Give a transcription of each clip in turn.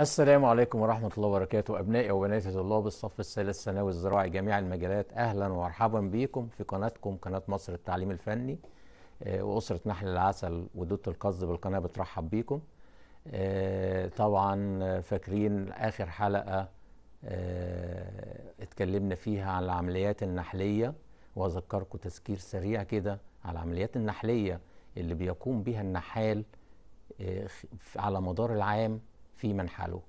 السلام عليكم ورحمة الله وبركاته أبنائي وبناتي طلاب الصف الثالث الثانوي الزراعي جميع المجالات أهلا ومرحبا بكم في قناتكم قناة مصر التعليم الفني آه، وأسرة نحل العسل ودودة القز بالقناة بترحب بكم آه، طبعا فاكرين آخر حلقة آه، اتكلمنا فيها عن العمليات النحلية وأذكركم تذكير سريع كده على العمليات النحلية اللي بيقوم بها النحال على مدار العام في منحله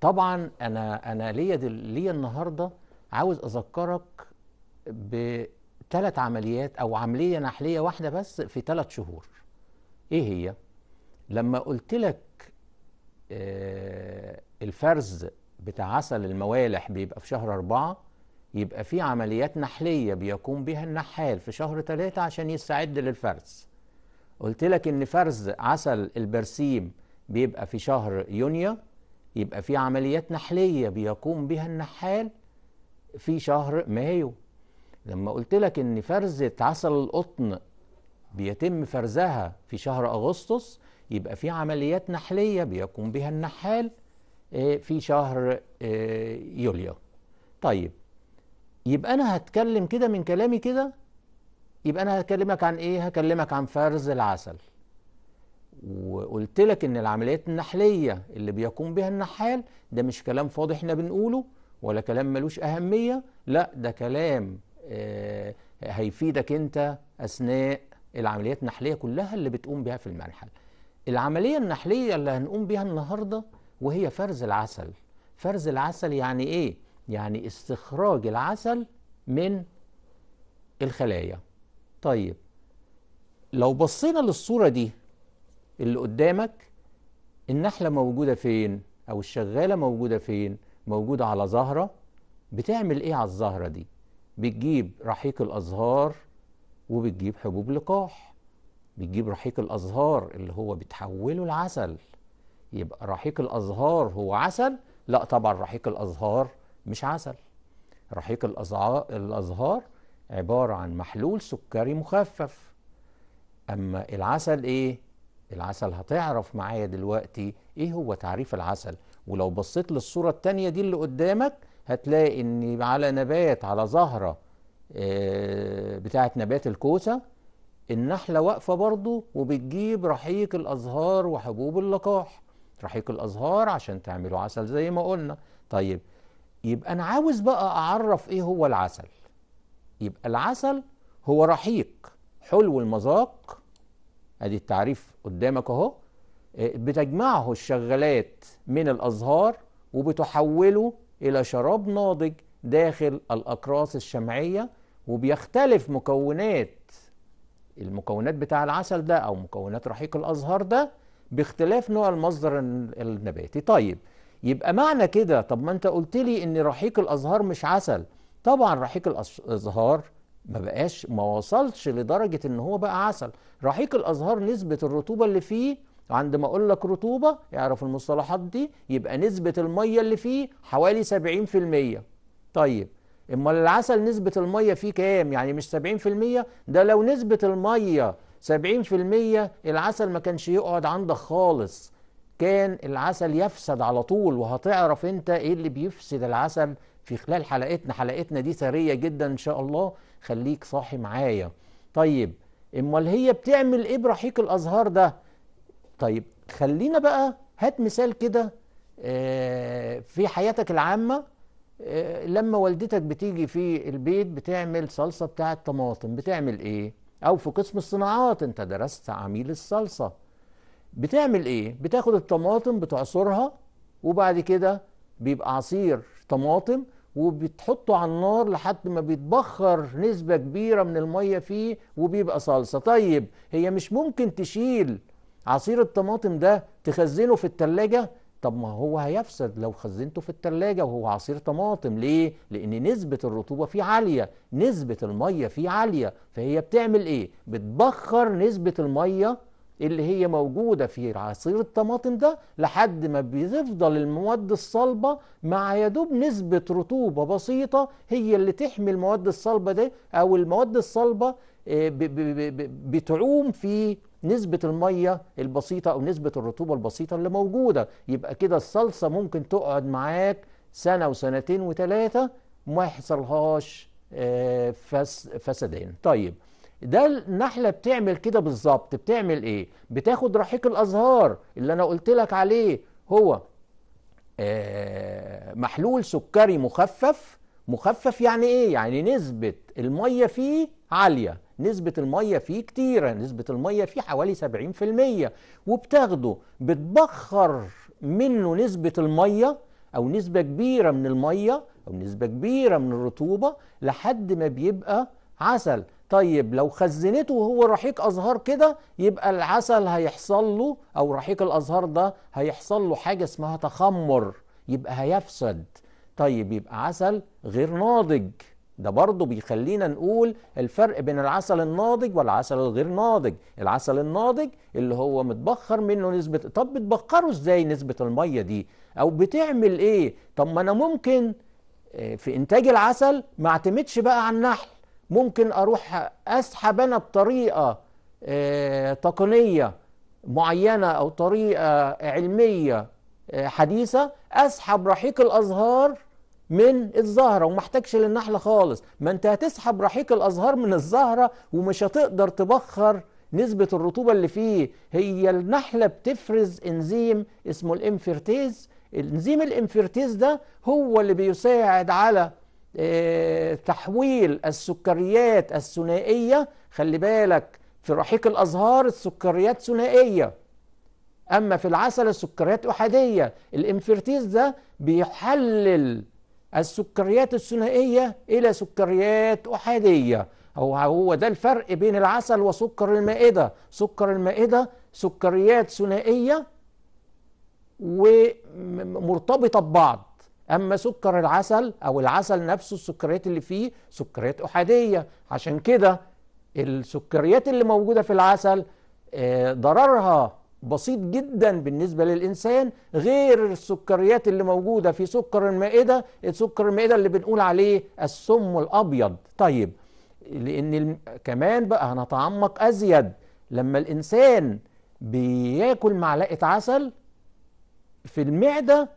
طبعا انا انا ليا ليا النهارده عاوز اذكرك بثلاث عمليات او عمليه نحليه واحده بس في ثلاث شهور ايه هي لما قلت لك آه، الفرز بتاع عسل الموالح بيبقى في شهر أربعة يبقى في عمليات نحلية بيقوم بها النحال في شهر ثلاثة عشان يستعد للفرز قلت لك إن فرز عسل البرسيم بيبقى في شهر يونيو يبقى في عمليات نحلية بيقوم بها النحال في شهر مايو لما قلت لك ان فرزة عسل القطن بيتم فرزها في شهر أغسطس يبقى في عمليات نحلية بيقوم بها النحال آه، في شهر آه، يوليو طيب يبقى أنا هتكلم كده من كلامي كده يبقى أنا هكلمك عن إيه؟ هكلمك عن فرز العسل وقلت لك ان العمليات النحليه اللي بيقوم بها النحال ده مش كلام فاضي احنا بنقوله ولا كلام ملوش اهميه لا ده كلام آه، هيفيدك انت اثناء العمليات النحليه كلها اللي بتقوم بها في المنحل العمليه النحليه اللي هنقوم بها النهارده وهي فرز العسل فرز العسل يعني ايه يعني استخراج العسل من الخلايا طيب لو بصينا للصوره دي اللي قدامك النحلة موجودة فين أو الشغالة موجودة فين موجودة على زهرة بتعمل إيه على الزهرة دي بتجيب رحيق الأزهار وبتجيب حبوب لقاح بتجيب رحيق الأزهار اللي هو بتحوله لعسل يبقى رحيق الأزهار هو عسل لا طبعا رحيق الأزهار مش عسل رحيق الأزهار عبارة عن محلول سكري مخفف أما العسل إيه العسل هتعرف معايا دلوقتي ايه هو تعريف العسل ولو بصيت للصورة التانية دي اللي قدامك هتلاقي ان على نبات على زهرة آه، بتاعة نبات الكوسة النحلة واقفة برضو وبتجيب رحيق الأزهار وحبوب اللقاح رحيق الأزهار عشان تعملوا عسل زي ما قلنا طيب يبقى أنا عاوز بقى أعرف إيه هو العسل يبقى العسل هو رحيق حلو المذاق ادي التعريف قدامك اهو آه، بتجمعه الشغالات من الازهار وبتحوله الى شراب ناضج داخل الاقراص الشمعيه وبيختلف مكونات المكونات بتاع العسل ده او مكونات رحيق الازهار ده باختلاف نوع المصدر النباتي طيب يبقى معنى كده طب ما انت قلت لي ان رحيق الازهار مش عسل طبعا رحيق الازهار ما بقاش ما وصلش لدرجه ان هو بقى عسل رحيق الازهار نسبه الرطوبه اللي فيه عندما اقول لك رطوبه اعرف المصطلحات دي يبقى نسبه الميه اللي فيه حوالي 70% طيب اما العسل نسبه الميه فيه كام يعني مش 70% ده لو نسبه الميه 70% العسل ما كانش يقعد عندك خالص كان العسل يفسد على طول وهتعرف انت ايه اللي بيفسد العسل في خلال حلقتنا حلقتنا دي سريه جدا ان شاء الله خليك صاحي معايا طيب امال هي بتعمل ايه برحيق الازهار ده طيب خلينا بقى هات مثال كده آه، في حياتك العامه آه، لما والدتك بتيجي في البيت بتعمل صلصه بتاعه طماطم بتعمل ايه او في قسم الصناعات انت درست عميل الصلصه بتعمل ايه بتاخد الطماطم بتعصرها وبعد كده بيبقى عصير طماطم وبتحطه على النار لحد ما بيتبخر نسبة كبيرة من المية فيه وبيبقى صلصة طيب هي مش ممكن تشيل عصير الطماطم ده تخزنه في التلاجة طب ما هو هيفسد لو خزنته في التلاجة وهو عصير طماطم ليه؟ لأن نسبة الرطوبة فيه عالية نسبة المية فيه عالية فهي بتعمل إيه؟ بتبخر نسبة المية اللي هي موجودة في عصير الطماطم ده لحد ما بتفضل المواد الصلبة مع يدوب نسبة رطوبة بسيطة هي اللي تحمي المواد الصلبة دي أو المواد الصلبة آه، بتعوم في نسبة المية البسيطة أو نسبة الرطوبة البسيطة اللي موجودة يبقى كده الصلصة ممكن تقعد معاك سنة وسنتين وثلاثة ما يحصلهاش آه، فسدان طيب ده النحله بتعمل كده بالظبط بتعمل ايه بتاخد رحيق الازهار اللي انا قلت لك عليه هو آه محلول سكري مخفف مخفف يعني ايه يعني نسبه الميه فيه عاليه نسبة المية فيه كتيرة نسبة المية فيه حوالي 70% وبتاخده بتبخر منه نسبة المية أو نسبة كبيرة من المية أو نسبة كبيرة من الرطوبة لحد ما بيبقى عسل طيب لو خزنته وهو رحيق ازهار كده يبقى العسل هيحصل له او رحيق الازهار ده هيحصل له حاجه اسمها تخمر يبقى هيفسد طيب يبقى عسل غير ناضج ده برضه بيخلينا نقول الفرق بين العسل الناضج والعسل الغير ناضج العسل الناضج اللي هو متبخر منه نسبة طب بتبخره ازاي نسبة المية دي او بتعمل ايه طب ما انا ممكن آه، في انتاج العسل ما اعتمدش بقى على النحل ممكن اروح اسحب انا بطريقه آه، تقنيه معينه او طريقه علميه آه، حديثه اسحب رحيق الازهار من الزهره وما احتاجش للنحله خالص ما انت هتسحب رحيق الازهار من الزهره ومش هتقدر تبخر نسبة الرطوبة اللي فيه هي النحلة بتفرز انزيم اسمه الانفيرتيز انزيم الانفيرتيز ده هو اللي بيساعد على آه، تحويل السكريات الثنائية خلي بالك في رحيق الأزهار السكريات ثنائية أما في العسل السكريات أحادية الإنفرتيز ده بيحلل السكريات الثنائية إلى سكريات أحادية هو هو ده الفرق بين العسل وسكر المائدة سكر المائدة سكريات ثنائية ومرتبطة ببعض أما سكر العسل أو العسل نفسه السكريات اللي فيه سكريات أحادية عشان كده السكريات اللي موجودة في العسل آه، ضررها بسيط جدا بالنسبة للإنسان غير السكريات اللي موجودة في سكر المائدة السكر المائدة اللي بنقول عليه السم الأبيض طيب لأن كمان بقى هنتعمق أزيد لما الإنسان بياكل معلقة عسل في المعدة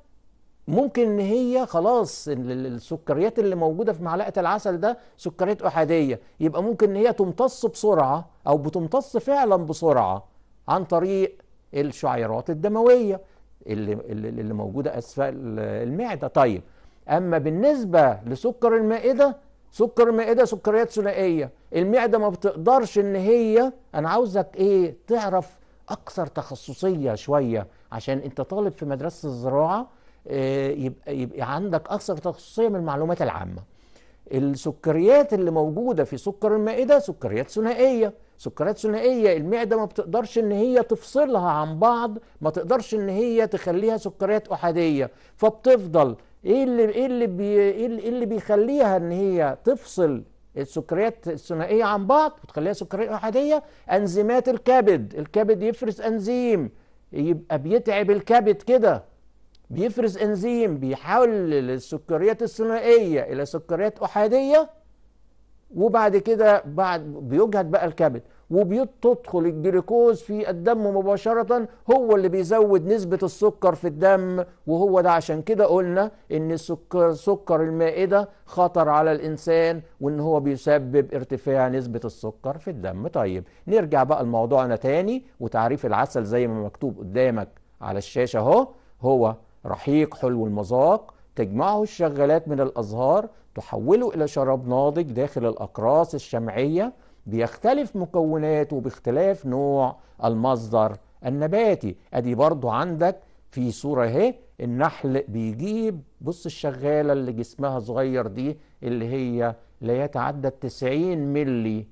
ممكن ان هي خلاص السكريات اللي موجوده في معلقه العسل ده سكريات احاديه يبقى ممكن ان هي تمتص بسرعه او بتمتص فعلا بسرعه عن طريق الشعيرات الدمويه اللي اللي موجوده اسفل المعده طيب اما بالنسبه لسكر المائده سكر المائده سكريات ثنائيه المعده ما بتقدرش ان هي انا عاوزك ايه تعرف اكثر تخصصيه شويه عشان انت طالب في مدرسه الزراعه آه، يبقى يبقى عندك اكثر تخصصيه من المعلومات العامه السكريات اللي موجوده في سكر المائده سكريات ثنائيه سكريات ثنائيه المعده ما بتقدرش ان هي تفصلها عن بعض ما تقدرش ان هي تخليها سكريات احاديه فبتفضل ايه اللي ايه اللي بي ايه اللي إيه بيخليها ان هي تفصل السكريات الثنائيه عن بعض وتخليها سكريات احاديه انزيمات الكبد الكبد يفرز انزيم يبقى بيتعب الكبد كده بيفرز انزيم بيحول السكريات الثنائيه الى سكريات احاديه وبعد كده بعد بيجهد بقى الكبد وبتدخل الجلوكوز في الدم مباشرة هو اللي بيزود نسبة السكر في الدم وهو ده عشان كده قلنا ان السكر سكر المائدة خطر على الانسان وان هو بيسبب ارتفاع نسبة السكر في الدم طيب نرجع بقى لموضوعنا تاني وتعريف العسل زي ما مكتوب قدامك على الشاشة اهو هو رحيق حلو المذاق تجمعه الشغالات من الأزهار تحوله إلى شراب ناضج داخل الأقراص الشمعية بيختلف مكوناته باختلاف نوع المصدر النباتي أدي برضو عندك في صورة اهي النحل بيجيب بص الشغالة اللي جسمها صغير دي اللي هي لا يتعدى 90 ملي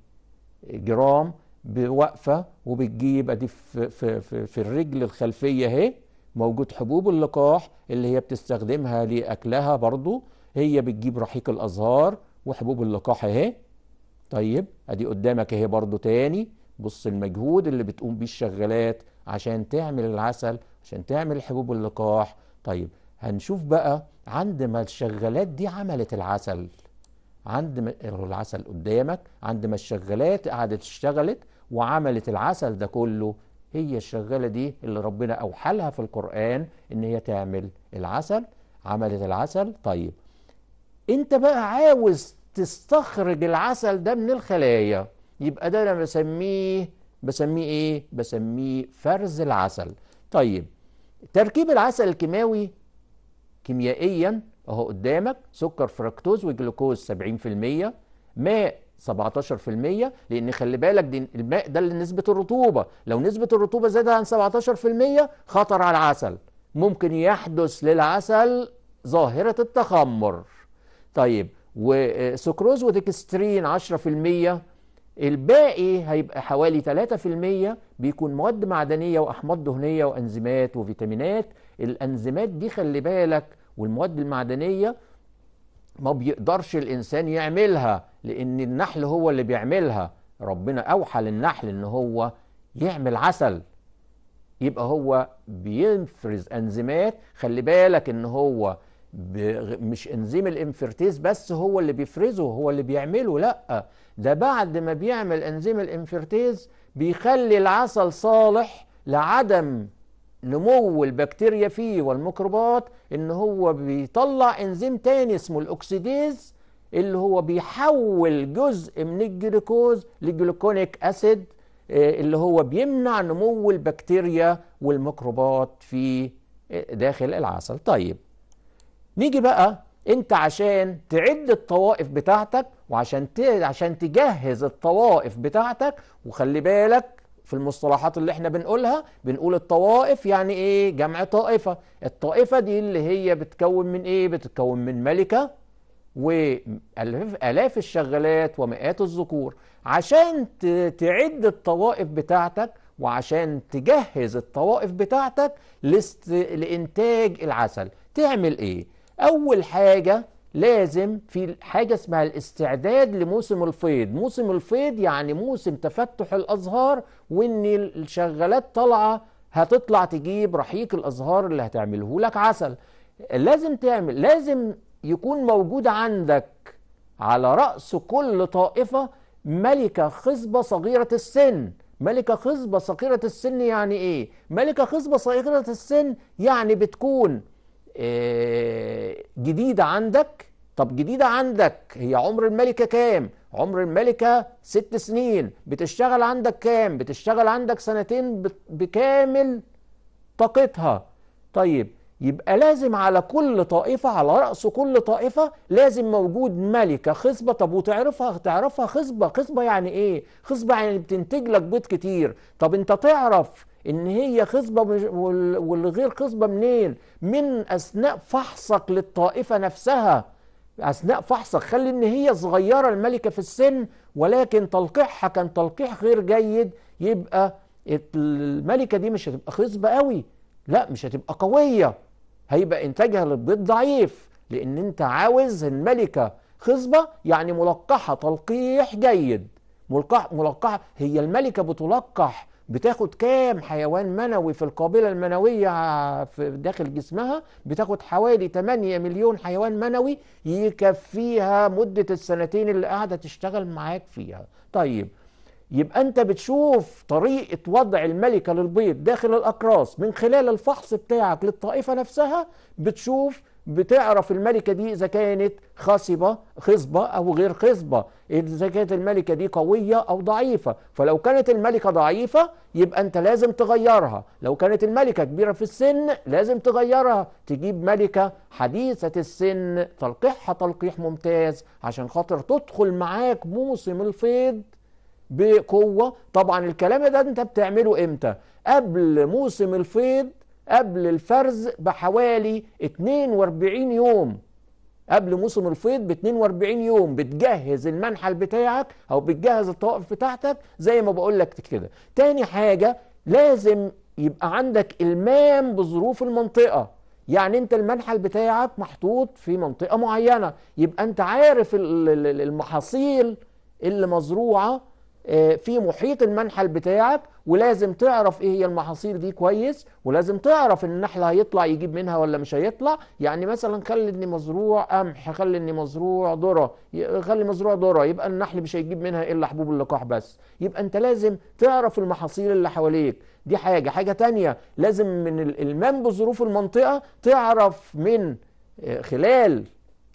جرام بوقفه وبتجيب أدي في, في, في الرجل الخلفية اهي موجود حبوب اللقاح اللي هي بتستخدمها لأكلها برضو هي بتجيب رحيق الأزهار وحبوب اللقاح اهي طيب ادي قدامك اهي برضو تاني بص المجهود اللي بتقوم بيه الشغالات عشان تعمل العسل عشان تعمل حبوب اللقاح طيب هنشوف بقى عند ما الشغالات دي عملت العسل عند ما العسل قدامك عند ما الشغالات قعدت اشتغلت وعملت العسل ده كله هي الشغالة دي اللي ربنا أوحلها في القرآن إن هي تعمل العسل عملت العسل طيب أنت بقى عاوز تستخرج العسل ده من الخلايا يبقى ده أنا بسميه بسميه إيه؟ بسميه فرز العسل طيب تركيب العسل الكيماوي كيميائيا أهو قدامك سكر فركتوز وجلوكوز 70% ماء 17% لان خلي بالك دي الماء ده نسبه الرطوبه لو نسبه الرطوبه زادت عن 17% خطر على العسل ممكن يحدث للعسل ظاهره التخمر طيب وسكروز وديكسترين 10% الباقي هيبقى حوالي 3% بيكون مواد معدنيه واحماض دهنيه وانزيمات وفيتامينات الانزيمات دي خلي بالك والمواد المعدنيه ما بيقدرش الإنسان يعملها لأن النحل هو اللي بيعملها ربنا أوحى للنحل إن هو يعمل عسل يبقى هو بينفرز أنزيمات خلي بالك إن هو مش انزيم الانفرتيز بس هو اللي بيفرزه هو اللي بيعمله لا ده بعد ما بيعمل انزيم الانفرتيز بيخلي العسل صالح لعدم نمو البكتيريا فيه والميكروبات ان هو بيطلع انزيم تاني اسمه الاكسيديز اللي هو بيحول جزء من الجلوكوز لجلوكونيك اسيد آه، اللي هو بيمنع نمو البكتيريا والميكروبات في آه، داخل العسل طيب نيجي بقى انت عشان تعد الطوائف بتاعتك وعشان عشان تجهز الطوائف بتاعتك وخلي بالك في المصطلحات اللي احنا بنقولها بنقول الطوائف يعني ايه جمع طائفة الطائفة دي اللي هي بتكون من ايه بتكون من ملكة وآلاف الشغالات ومئات الذكور عشان تعد الطوائف بتاعتك وعشان تجهز الطوائف بتاعتك لست... لإنتاج العسل تعمل ايه أول حاجة لازم في حاجة اسمها الاستعداد لموسم الفيض موسم الفيض يعني موسم تفتح الأزهار وإن الشغالات طالعة هتطلع تجيب رحيق الأزهار اللي هتعمله لك عسل لازم تعمل لازم يكون موجود عندك على رأس كل طائفة ملكة خصبة صغيرة السن ملكة خصبة صغيرة السن يعني إيه؟ ملكة خصبة صغيرة السن يعني بتكون آه، جديدة عندك طب جديدة عندك هي عمر الملكة كام؟ عمر الملكة ست سنين بتشتغل عندك كام؟ بتشتغل عندك سنتين بكامل طاقتها طيب يبقى لازم على كل طائفة على رأس كل طائفة لازم موجود ملكة خصبة طب وتعرفها تعرفها خصبة خصبة يعني ايه؟ خصبة يعني بتنتج لك بيض كتير طب انت تعرف ان هي خصبه واللي غير خصبه منين من اثناء فحصك للطائفه نفسها اثناء فحصك خلي ان هي صغيره الملكه في السن ولكن تلقيحها كان تلقيح غير جيد يبقى الملكه دي مش هتبقى خصبه قوي لا مش هتبقى قويه هيبقى انتاجها للبيض ضعيف لان انت عاوز الملكه خصبه يعني ملقحه تلقيح جيد ملقح ملقحه هي الملكه بتلقح بتاخد كام حيوان منوي في القابله المنويه في داخل جسمها بتاخد حوالي 8 مليون حيوان منوي يكفيها مده السنتين اللي قاعده تشتغل معاك فيها طيب يبقى انت بتشوف طريقه وضع الملكه للبيض داخل الاقراص من خلال الفحص بتاعك للطائفه نفسها بتشوف بتعرف الملكة دي إذا كانت خصبة خصبة أو غير خصبة إذا كانت الملكة دي قوية أو ضعيفة فلو كانت الملكة ضعيفة يبقى أنت لازم تغيرها لو كانت الملكة كبيرة في السن لازم تغيرها تجيب ملكة حديثة السن تلقيحها تلقيح ممتاز عشان خاطر تدخل معاك موسم الفيض بقوة طبعا الكلام ده أنت بتعمله إمتى قبل موسم الفيض قبل الفرز بحوالي 42 يوم قبل موسم الفيض ب 42 يوم بتجهز المنحل بتاعك او بتجهز الطوائف بتاعتك زي ما بقول لك كده تاني حاجه لازم يبقى عندك المام بظروف المنطقه يعني انت المنحل بتاعك محطوط في منطقه معينه يبقى انت عارف المحاصيل اللي مزروعه آه، في محيط المنحل بتاعك ولازم تعرف ايه هي المحاصيل دي كويس ولازم تعرف ان النحل هيطلع يجيب منها ولا مش هيطلع يعني مثلا خلي اني مزروع قمح خلي اني مزروع ذره خلي مزروع ذره يبقى النحل مش هيجيب منها إيه الا حبوب اللقاح بس يبقى انت لازم تعرف المحاصيل اللي حواليك دي حاجه حاجه تانية لازم من الالمام بظروف المنطقه تعرف من آه، خلال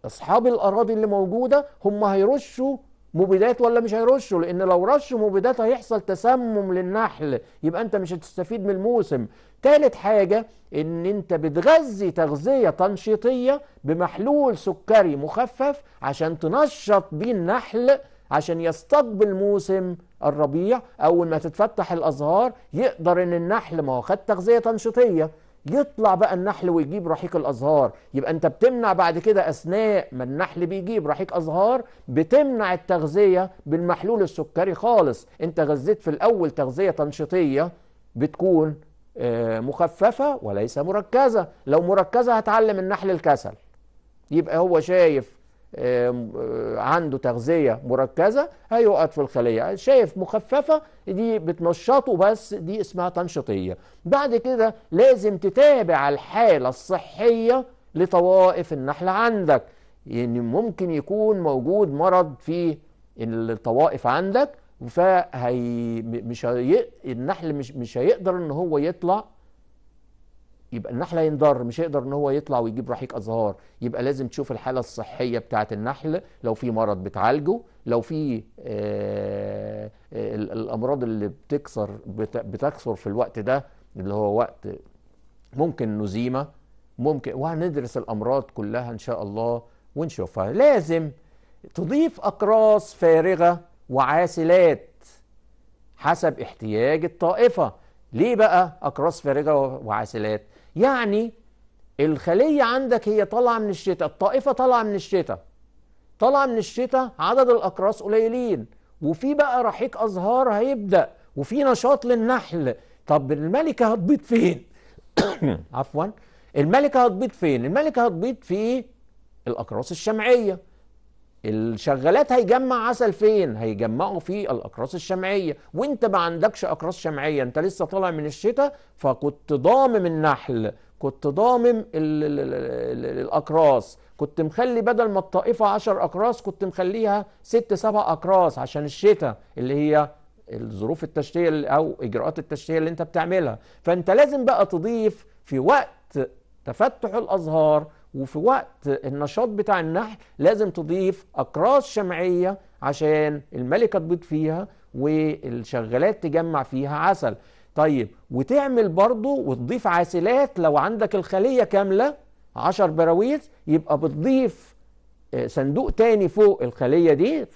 اصحاب الاراضي اللي موجوده هم هيرشوا مبيدات ولا مش هيرشوا لان لو رشوا مبيدات هيحصل تسمم للنحل يبقى انت مش هتستفيد من الموسم تالت حاجة ان انت بتغذي تغذية تنشيطية بمحلول سكري مخفف عشان تنشط بيه النحل عشان يستقبل موسم الربيع اول ما تتفتح الازهار يقدر ان النحل ما هو خد تغذية تنشيطية يطلع بقى النحل ويجيب رحيق الازهار يبقى انت بتمنع بعد كده اثناء ما النحل بيجيب رحيق ازهار بتمنع التغذيه بالمحلول السكري خالص انت غذيت في الاول تغذيه تنشيطيه بتكون آه، مخففه وليس مركزه لو مركزه هتعلم النحل الكسل يبقى هو شايف آه، عنده تغذيه مركزه هيقعد في الخليه شايف مخففه دي بتنشطه بس دي اسمها تنشيطيه بعد كده لازم تتابع الحاله الصحيه لطوائف النحله عندك يعني ممكن يكون موجود مرض في الطوائف عندك فهي مش هي... النحل مش مش هيقدر ان هو يطلع يبقى النحل هينضر مش هيقدر ان هو يطلع ويجيب رحيق ازهار يبقى لازم تشوف الحاله الصحيه بتاعه النحل لو في مرض بتعالجه لو في آه، آه، الامراض اللي بتكسر بتكسر في الوقت ده اللي هو وقت ممكن نزيمه ممكن وهندرس الامراض كلها ان شاء الله ونشوفها لازم تضيف اقراص فارغه وعاسلات حسب احتياج الطائفه ليه بقى اقراص فارغه وعاسلات يعني الخلية عندك هي طالعة من الشتاء الطائفة طالعة من الشتاء طالعة من الشتاء عدد الأقراص قليلين وفي بقى رحيق أزهار هيبدأ وفي نشاط للنحل طب الملكة هتبيض فين عفوا الملكة هتبيض فين الملكة هتبيض في الأقراص الشمعية الشغالات هيجمع عسل فين هيجمعه في الاقراص الشمعيه وانت ما عندكش اقراص شمعيه انت لسه طالع من الشتاء فكنت ضامم النحل كنت ضامم الاقراص كنت مخلي بدل ما الطائفه 10 اقراص كنت مخليها ست سبع اقراص عشان الشتاء اللي هي الظروف التشتيه او اجراءات التشتيه اللي انت بتعملها فانت لازم بقى تضيف في وقت تفتح الازهار وفي وقت النشاط بتاع النحل لازم تضيف أقراص شمعية عشان الملكة تبيض فيها والشغالات تجمع فيها عسل طيب وتعمل برضو وتضيف عسلات لو عندك الخلية كاملة 10 براويز يبقى بتضيف آه، صندوق تاني فوق الخلية دي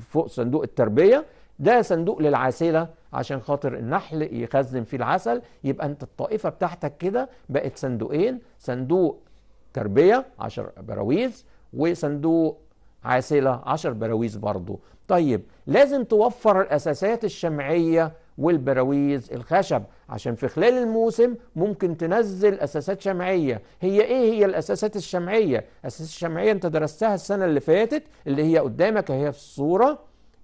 فوق صندوق التربية ده صندوق للعسلة عشان خاطر النحل يخزن فيه العسل يبقى انت الطائفة بتاعتك كده بقت صندوقين صندوق تربية 10 براويز وصندوق عاسلة 10 براويز برضو طيب لازم توفر الأساسات الشمعية والبراويز الخشب عشان في خلال الموسم ممكن تنزل أساسات شمعية هي إيه هي الأساسات الشمعية الأساسات الشمعية أنت درستها السنة اللي فاتت اللي هي قدامك اهي في الصورة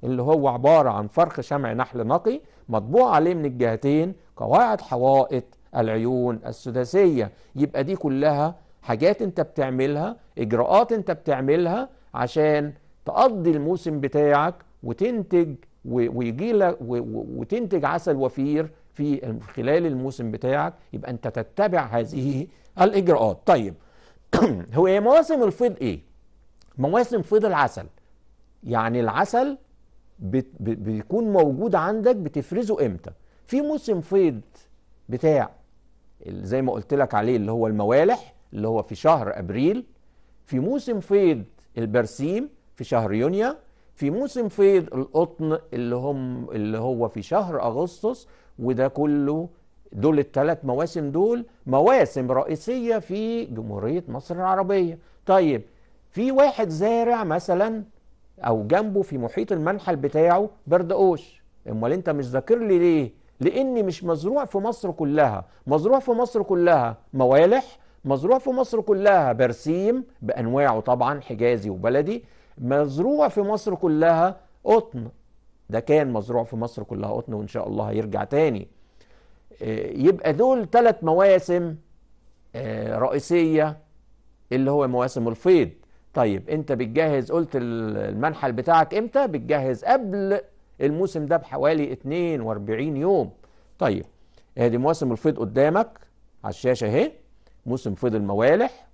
اللي هو عبارة عن فرخ شمع نحل نقي مطبوع عليه من الجهتين قواعد حوائط العيون السداسية يبقى دي كلها حاجات انت بتعملها اجراءات انت بتعملها عشان تقضي الموسم بتاعك وتنتج ويجي لك وتنتج عسل وفير في خلال الموسم بتاعك يبقى انت تتبع هذه الاجراءات طيب هو ايه مواسم الفيض ايه مواسم فيض العسل يعني العسل بيكون موجود عندك بتفرزه امتى في موسم فيض بتاع زي ما قلت لك عليه اللي هو الموالح اللي هو في شهر أبريل في موسم فيض البرسيم في شهر يونيو في موسم فيض القطن اللي هم اللي هو في شهر أغسطس وده كله دول الثلاث مواسم دول مواسم رئيسية في جمهورية مصر العربية طيب في واحد زارع مثلا أو جنبه في محيط المنحل بتاعه بردقوش امال انت مش ذاكر لي ليه لان مش مزروع في مصر كلها مزروع في مصر كلها موالح مزروع في مصر كلها برسيم بأنواعه طبعا حجازي وبلدي مزروع في مصر كلها قطن ده كان مزروع في مصر كلها قطن وإن شاء الله هيرجع تاني آه، يبقى دول ثلاث مواسم آه، رئيسية اللي هو مواسم الفيض طيب انت بتجهز قلت المنحل بتاعك امتى بتجهز قبل الموسم ده بحوالي 42 يوم طيب ادي آه، مواسم الفيض قدامك على الشاشة اهي موسم فضل الموالح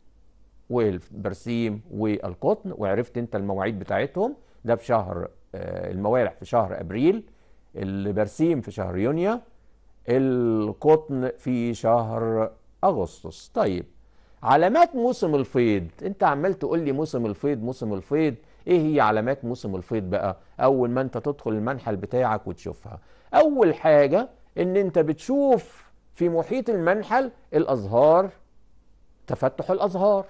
والبرسيم والقطن وعرفت انت المواعيد بتاعتهم ده في شهر آه، الموالح في شهر ابريل البرسيم في شهر يونيو القطن في شهر اغسطس طيب علامات موسم الفيض انت عمال تقول لي موسم الفيض موسم الفيض ايه هي علامات موسم الفيض بقى اول ما انت تدخل المنحل بتاعك وتشوفها اول حاجه ان انت بتشوف في محيط المنحل الازهار تفتح الازهار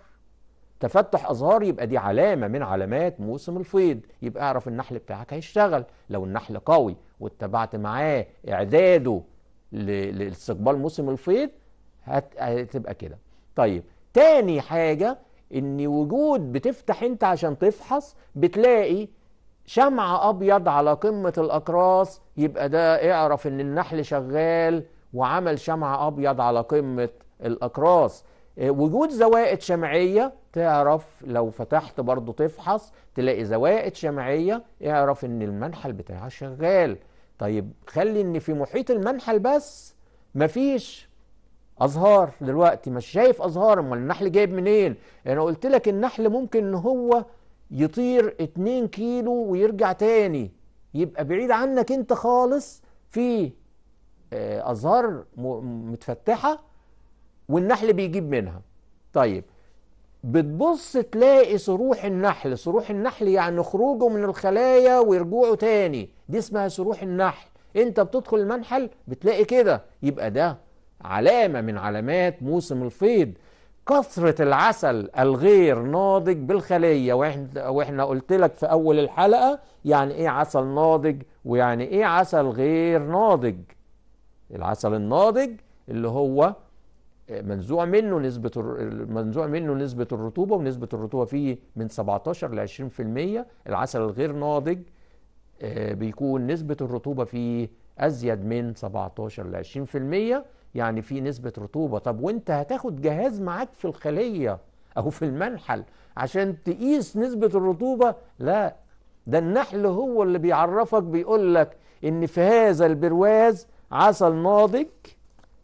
تفتح ازهار يبقى دي علامه من علامات موسم الفيض يبقى اعرف النحل بتاعك هيشتغل لو النحل قوي واتبعت معاه اعداده لاستقبال موسم الفيض هتبقى كده طيب تاني حاجه ان وجود بتفتح انت عشان تفحص بتلاقي شمع ابيض على قمه الاقراص يبقى ده اعرف ان النحل شغال وعمل شمع ابيض على قمه الاقراص آه، وجود زوائد شمعية تعرف لو فتحت برضو تفحص تلاقي زوائد شمعية اعرف ان المنحل بتاعها شغال طيب خلي ان في محيط المنحل بس مفيش ازهار دلوقتي مش شايف ازهار امال النحل جايب منين انا قلت لك النحل ممكن ان هو يطير 2 كيلو ويرجع تاني يبقى بعيد عنك انت خالص في آه، ازهار متفتحه والنحل بيجيب منها طيب بتبص تلاقي سروح النحل سروح النحل يعني خروجه من الخلايا ورجوعه تاني دي اسمها سروح النحل انت بتدخل المنحل بتلاقي كده يبقى ده علامة من علامات موسم الفيض كثرة العسل الغير ناضج بالخلية واحنا قلت لك في أول الحلقة يعني إيه عسل ناضج ويعني إيه عسل غير ناضج العسل الناضج اللي هو منزوع منه نسبة منزوع منه نسبة الرطوبة ونسبة الرطوبة فيه من 17 ل 20% العسل الغير ناضج آه، بيكون نسبة الرطوبة فيه أزيد من 17 ل 20% يعني في نسبة رطوبة طب وأنت هتاخد جهاز معاك في الخلية أو في المنحل عشان تقيس نسبة الرطوبة لا ده النحل هو اللي بيعرفك بيقول لك إن في هذا البرواز عسل ناضج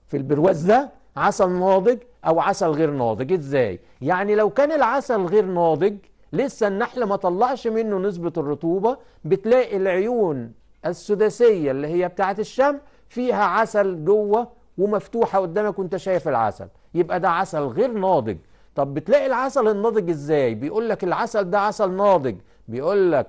في البرواز ده عسل ناضج أو عسل غير ناضج إزاي؟ يعني لو كان العسل غير ناضج لسه النحل ما طلعش منه نسبة الرطوبة بتلاقي العيون السداسية اللي هي بتاعة الشمع فيها عسل جوه ومفتوحة قدامك وانت شايف العسل يبقى ده عسل غير ناضج طب بتلاقي العسل الناضج ازاي بيقول لك العسل ده عسل ناضج بيقول لك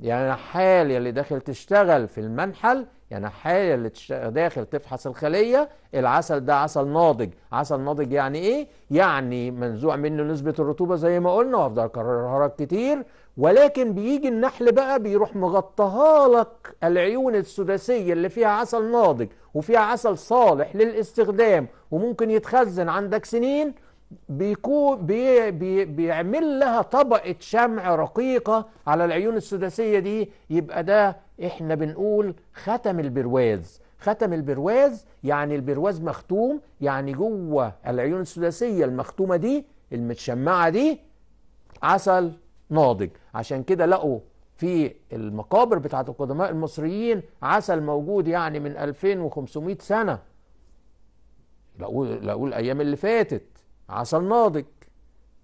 يعني نحال يلي داخل تشتغل في المنحل يعني الحاله اللي داخل تفحص الخليه العسل ده عسل ناضج عسل ناضج يعني ايه يعني منزوع منه نسبه الرطوبه زي ما قلنا وافضل اكررها لك كتير ولكن بيجي النحل بقى بيروح مغطاها لك العيون السداسيه اللي فيها عسل ناضج وفيها عسل صالح للاستخدام وممكن يتخزن عندك سنين بيكون بي بي بيعمل لها طبقة شمع رقيقة على العيون السداسية دي يبقى ده احنا بنقول ختم البرواز ختم البرواز يعني البرواز مختوم يعني جوه العيون السداسية المختومة دي المتشمعة دي عسل ناضج عشان كده لقوا في المقابر بتاعة القدماء المصريين عسل موجود يعني من 2500 سنة لقوه لقوه الأيام اللي فاتت عسل ناضج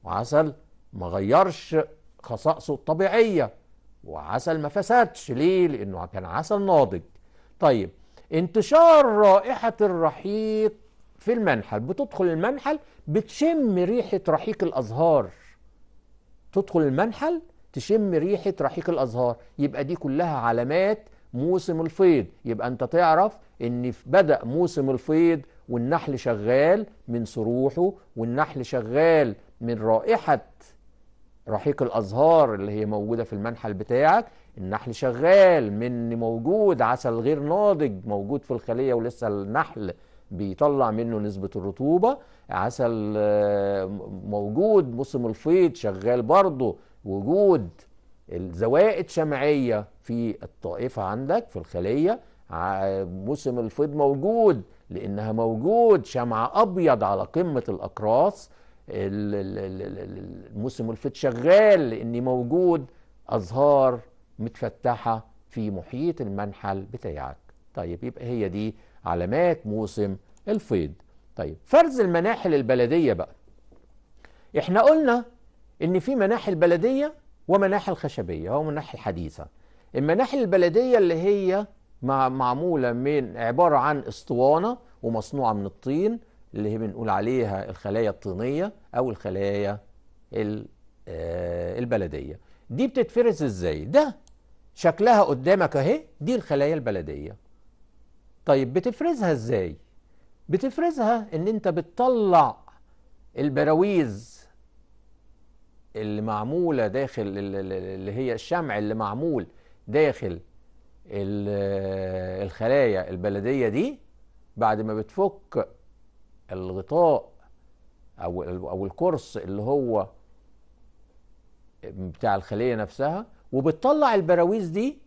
وعسل ما غيرش خصائصه الطبيعية وعسل ما فسدش ليه لأنه كان عسل ناضج طيب انتشار رائحة الرحيق في المنحل بتدخل المنحل بتشم ريحة رحيق الأزهار تدخل المنحل تشم ريحة رحيق الأزهار يبقى دي كلها علامات موسم الفيض يبقى أنت تعرف أن بدأ موسم الفيض والنحل شغال من صروحه والنحل شغال من رائحة رحيق الأزهار اللي هي موجودة في المنحل بتاعك النحل شغال من موجود عسل غير ناضج موجود في الخلية ولسه النحل بيطلع منه نسبة الرطوبة عسل آه، موجود موسم الفيض شغال برضه وجود الزوائد شمعية في الطائفة عندك في الخلية موسم الفيض موجود لانها موجود شمعة ابيض على قمه الاقراص الموسم الفيض شغال لاني موجود ازهار متفتحه في محيط المنحل بتاعك طيب يبقى هي دي علامات موسم الفيض طيب فرز المناحل البلديه بقى احنا قلنا ان في مناحل بلديه ومناحل خشبيه او مناحل حديثه المناحل البلديه اللي هي مع معموله من عباره عن اسطوانه ومصنوعه من الطين اللي هي بنقول عليها الخلايا الطينيه او الخلايا آه، البلديه دي بتتفرز ازاي ده شكلها قدامك اهي دي الخلايا البلديه طيب بتفرزها ازاي بتفرزها ان انت بتطلع البراويز اللي معموله داخل اللي هي الشمع اللي معمول داخل الخلايا البلدية دي بعد ما بتفك الغطاء أو أو القرص اللي هو بتاع الخلية نفسها وبتطلع البراويز دي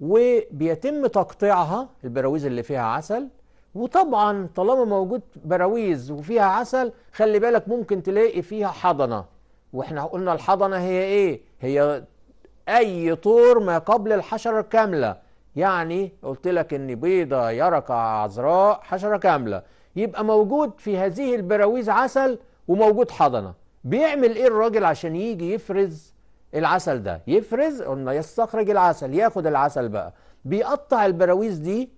وبيتم تقطيعها البراويز اللي فيها عسل وطبعا طالما موجود براويز وفيها عسل خلي بالك ممكن تلاقي فيها حضنه واحنا قلنا الحضنه هي ايه هي اي طور ما قبل الحشره الكامله يعني قلت لك ان بيضة يرقة عذراء حشرة كاملة يبقى موجود في هذه البراويز عسل وموجود حضنة بيعمل ايه الراجل عشان يجي يفرز العسل ده يفرز قلنا يستخرج العسل ياخد العسل بقى بيقطع البراويز دي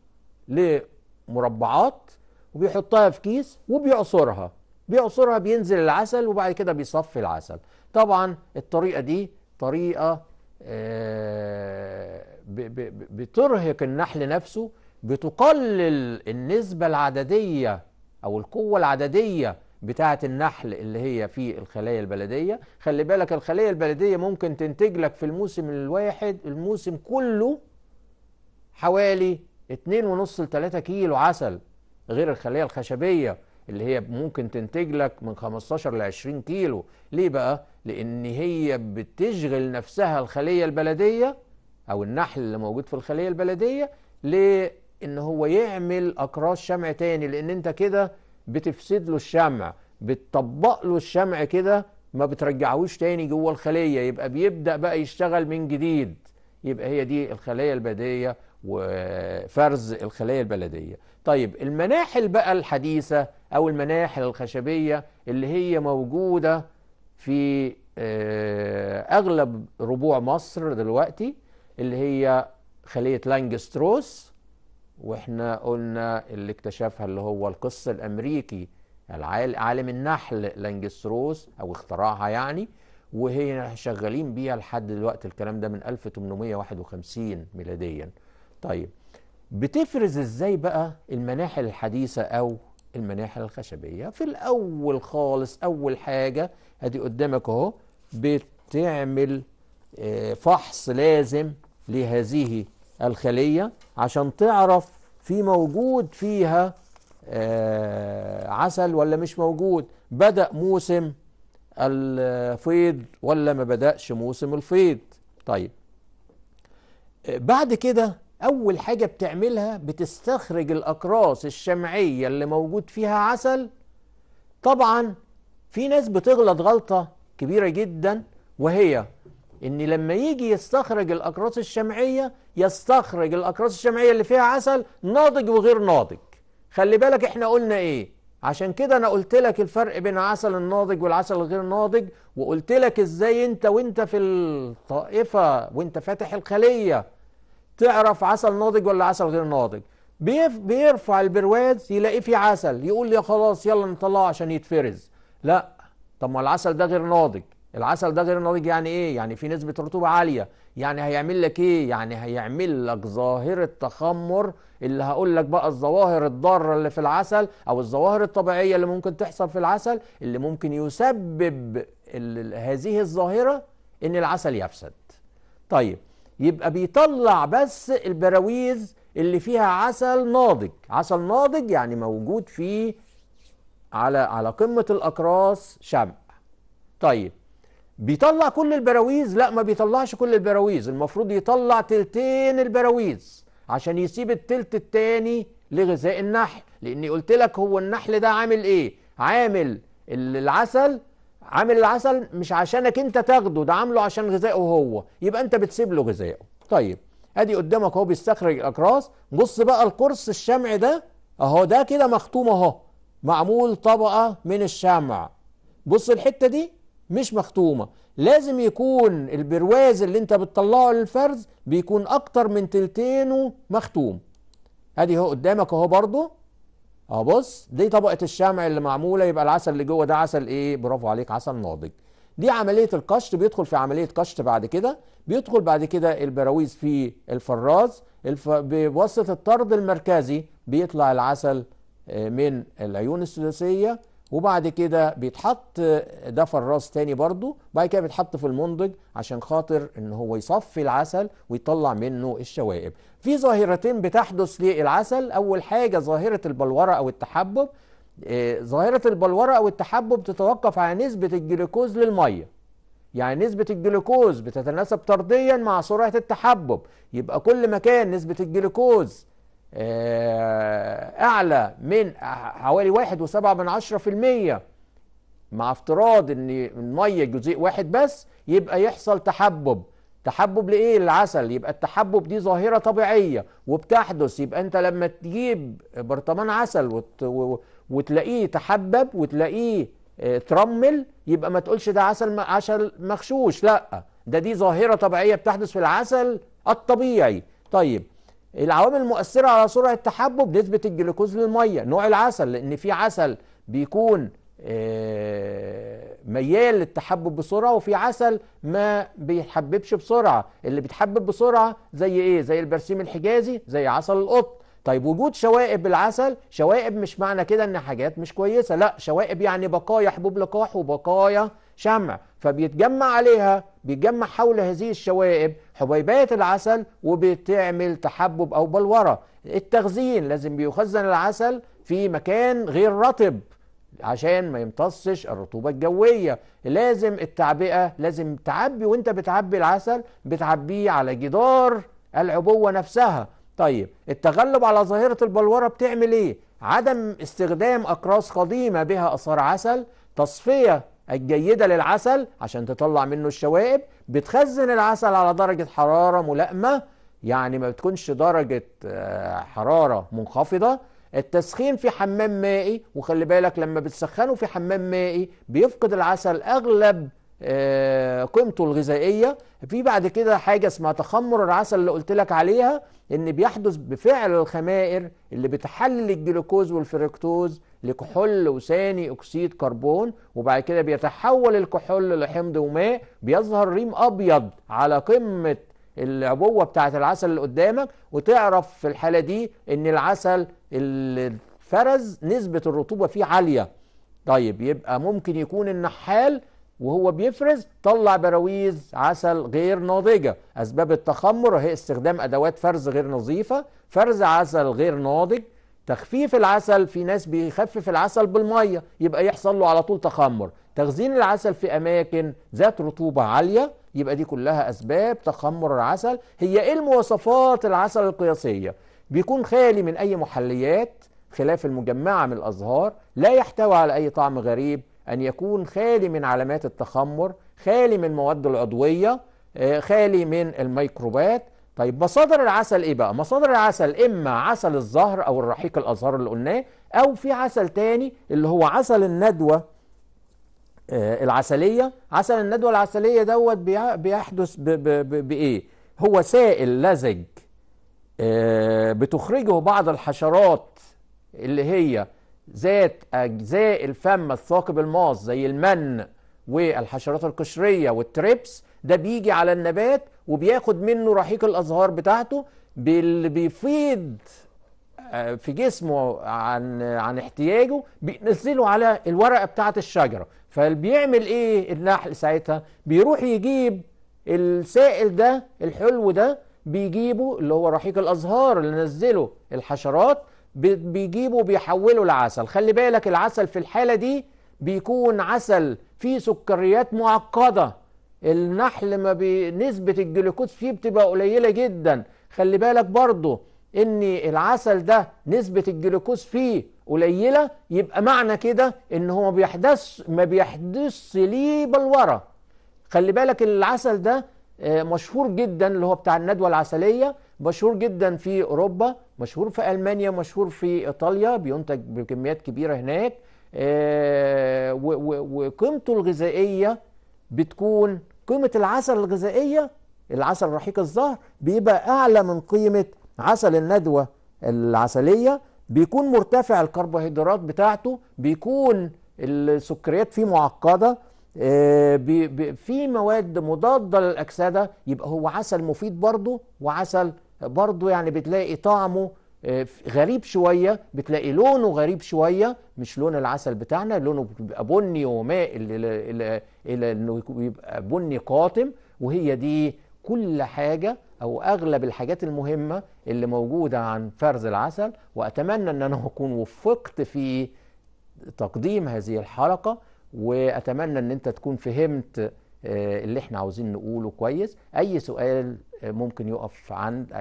لمربعات وبيحطها في كيس وبيعصرها بيعصرها بينزل العسل وبعد كده بيصفي العسل طبعا الطريقة دي طريقة آه بترهق النحل نفسه بتقلل النسبة العددية أو القوة العددية بتاعة النحل اللي هي في الخلايا البلدية خلي بالك الخلية البلدية ممكن تنتج لك في الموسم الواحد الموسم كله حوالي 2.5 ل 3 كيلو عسل غير الخلية الخشبية اللي هي ممكن تنتج لك من 15 ل 20 كيلو ليه بقى؟ لأن هي بتشغل نفسها الخلية البلدية او النحل اللي موجود في الخليه البلديه لان هو يعمل اقراص شمع تاني لان انت كده بتفسد له الشمع بتطبق له الشمع كده ما بترجعهوش تاني جوه الخليه يبقى بيبدا بقى يشتغل من جديد يبقى هي دي الخليه البلديه وفرز الخليه البلديه. طيب المناحل بقى الحديثه او المناحل الخشبيه اللي هي موجوده في آه، اغلب ربوع مصر دلوقتي اللي هي خلية لانجستروس واحنا قلنا اللي اكتشفها اللي هو القص الامريكي عالم النحل لانجستروس او اختراعها يعني وهي شغالين بيها لحد دلوقتي الكلام ده من 1851 ميلاديا طيب بتفرز ازاي بقى المناحل الحديثة او المناحل الخشبية في الاول خالص اول حاجة ادي قدامك اهو بتعمل آه، فحص لازم لهذه الخلية عشان تعرف في موجود فيها آه، عسل ولا مش موجود بدأ موسم الفيض ولا ما بدأش موسم الفيض طيب آه، بعد كده أول حاجة بتعملها بتستخرج الأقراص الشمعية اللي موجود فيها عسل طبعا في ناس بتغلط غلطة كبيرة جدا وهي ان لما يجي يستخرج الاقراص الشمعيه يستخرج الاقراص الشمعيه اللي فيها عسل ناضج وغير ناضج خلي بالك احنا قلنا ايه عشان كده انا قلت لك الفرق بين عسل الناضج والعسل الغير ناضج وقلت لك ازاي انت وانت في الطائفه وانت فاتح الخليه تعرف عسل ناضج ولا عسل غير ناضج بيرفع البرواز يلاقيه فيه عسل يقول لي خلاص يلا نطلعه عشان يتفرز لا طب ما العسل ده غير ناضج العسل ده غير ناضج يعني ايه يعني في نسبه رطوبه عاليه يعني هيعمل لك ايه يعني هيعمل لك ظاهره تخمر اللي هقول لك بقى الظواهر الضاره اللي في العسل او الظواهر الطبيعيه اللي ممكن تحصل في العسل اللي ممكن يسبب هذه الظاهره ان العسل يفسد طيب يبقى بيطلع بس البراويز اللي فيها عسل ناضج عسل ناضج يعني موجود فيه على على قمه الاقراص شمع طيب بيطلع كل البراويز لا ما بيطلعش كل البراويز المفروض يطلع تلتين البراويز عشان يسيب التلت التاني لغذاء النحل لاني قلت لك هو النحل ده عامل ايه عامل العسل عامل العسل مش عشانك انت تاخده ده عامله عشان غذائه هو يبقى انت بتسيب له غذائه طيب ادي قدامك اهو بيستخرج الاقراص بص بقى القرص الشمع ده اهو ده كده مختوم اهو معمول طبقه من الشمع بص الحته دي مش مختومة لازم يكون البرواز اللي انت بتطلعه للفرز بيكون اكتر من تلتينه مختوم ادي اهو قدامك اهو برضو اهو بص دي طبقة الشمع اللي معمولة يبقى العسل اللي جوه ده عسل ايه برافو عليك عسل ناضج دي عملية القشط بيدخل في عملية قشط بعد كده بيدخل بعد كده البراويز في الفراز الف... بواسطة الطرد المركزي بيطلع العسل آه، من العيون السداسية وبعد كده بيتحط ده فراز تاني برضو بعد كده بيتحط في المنضج عشان خاطر ان هو يصفي العسل ويطلع منه الشوائب في ظاهرتين بتحدث للعسل اول حاجه ظاهره البلوره او التحبب آه، ظاهره البلوره او التحبب تتوقف على نسبه الجلوكوز للميه يعني نسبة الجلوكوز بتتناسب طرديا مع سرعة التحبب يبقى كل ما كان نسبة الجلوكوز آه، أعلى من حوالي 1.7% مع افتراض ان الميه جزيء واحد بس يبقى يحصل تحبب تحبب لايه العسل يبقى التحبب دي ظاهره طبيعيه وبتحدث يبقى انت لما تجيب برطمان عسل وت... وتلاقيه تحبب وتلاقيه آه، ترمل يبقى ما تقولش ده عسل عسل مغشوش لا ده دي ظاهره طبيعيه بتحدث في العسل الطبيعي طيب العوامل المؤثرة على سرعة التحبب نسبة الجلوكوز للمية نوع العسل لأن في عسل بيكون آه، ميال للتحبب بسرعة وفي عسل ما بيتحببش بسرعة اللي بيتحبب بسرعة زي ايه زي البرسيم الحجازي زي عسل القط طيب وجود شوائب بالعسل شوائب مش معنى كده ان حاجات مش كويسه لا شوائب يعني بقايا حبوب لقاح وبقايا شمع فبيتجمع عليها بيتجمع حول هذه الشوائب حبيبات العسل وبتعمل تحبب او بلوره التخزين لازم بيخزن العسل في مكان غير رطب عشان ما يمتصش الرطوبة الجوية لازم التعبئة لازم تعبي وانت بتعبي العسل بتعبيه على جدار العبوة نفسها طيب التغلب على ظاهرة البلورة بتعمل ايه؟ عدم استخدام أقراص قديمة بها أثار عسل تصفية الجيدة للعسل عشان تطلع منه الشوائب بتخزن العسل على درجة حرارة ملائمة يعني ما بتكونش درجة آه، حرارة منخفضة التسخين في حمام مائي وخلي بالك لما بتسخنه في حمام مائي بيفقد العسل أغلب آه، قيمته الغذائية في بعد كده حاجة اسمها تخمر العسل اللي قلت لك عليها ان بيحدث بفعل الخمائر اللي بتحلل الجلوكوز والفركتوز لكحول وثاني اكسيد كربون وبعد كده بيتحول الكحول لحمض وماء بيظهر ريم ابيض على قمه العبوه بتاعه العسل اللي قدامك وتعرف في الحاله دي ان العسل الفرز نسبه الرطوبه فيه عاليه طيب يبقى ممكن يكون النحال وهو بيفرز طلع براويز عسل غير ناضجة أسباب التخمر هي استخدام أدوات فرز غير نظيفة فرز عسل غير ناضج تخفيف العسل في ناس بيخفف العسل بالمية يبقى يحصل له على طول تخمر تخزين العسل في أماكن ذات رطوبة عالية يبقى دي كلها أسباب تخمر العسل هي إيه المواصفات العسل القياسية بيكون خالي من أي محليات خلاف المجمعة من الأزهار لا يحتوي على أي طعم غريب أن يكون خالي من علامات التخمر خالي من مواد العضوية آه، خالي من الميكروبات طيب مصادر العسل ايه بقى مصادر العسل اما عسل الزهر او الرحيق الازهر اللي قلناه او في عسل تاني اللي هو عسل الندوه آه، العسليه عسل الندوه العسليه دوت بيحدث بايه هو سائل لزج آه، بتخرجه بعض الحشرات اللي هي ذات أجزاء الفم الثاقب الماص زي المن والحشرات القشرية والتريبس ده بيجي على النبات وبياخد منه رحيق الأزهار بتاعته باللي بيفيض آه، في جسمه عن عن احتياجه بينزله على الورقه بتاعه الشجره فبيعمل ايه النحل ساعتها بيروح يجيب السائل ده الحلو ده بيجيبه اللي هو رحيق الازهار اللي نزله الحشرات بيجيبوا بيحولوا العسل خلي بالك العسل في الحالة دي بيكون عسل فيه سكريات معقدة النحل ما نسبة الجلوكوز فيه بتبقى قليلة جدا خلي بالك برضه ان العسل ده نسبة الجلوكوز فيه قليلة يبقى معنى كده ان هو بيحدث ما بيحدثش ليه بلورة خلي بالك العسل ده آه، مشهور جدا اللي هو بتاع الندوة العسلية مشهور جدا في أوروبا مشهور في ألمانيا مشهور في إيطاليا بينتج بكميات كبيرة هناك آه، وقيمته الغذائية بتكون قيمة العسل الغذائية العسل رحيق الزهر بيبقى أعلى من قيمة عسل الندوة العسلية بيكون مرتفع الكربوهيدرات بتاعته بيكون السكريات فيه معقدة آه، في مواد مضادة للأكسدة يبقى هو عسل مفيد برضه وعسل برضو يعني بتلاقي طعمه آه، غريب شوية بتلاقي لونه غريب شوية مش لون العسل بتاعنا لونه بيبقى بني وماء إلى إنه يبقى بني قاتم وهي دي كل حاجة أو أغلب الحاجات المهمة اللي موجودة عن فرز العسل وأتمنى أن أنا أكون وفقت في تقديم هذه الحلقة وأتمنى أن أنت تكون فهمت آه، اللي احنا عاوزين نقوله كويس اي سؤال آه، ممكن يقف عند آه،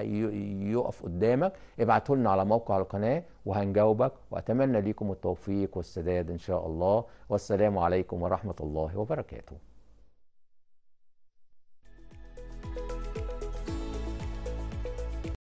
يقف قدامك ابعته لنا على موقع القناه وهنجاوبك واتمنى ليكم التوفيق والسداد ان شاء الله والسلام عليكم ورحمه الله وبركاته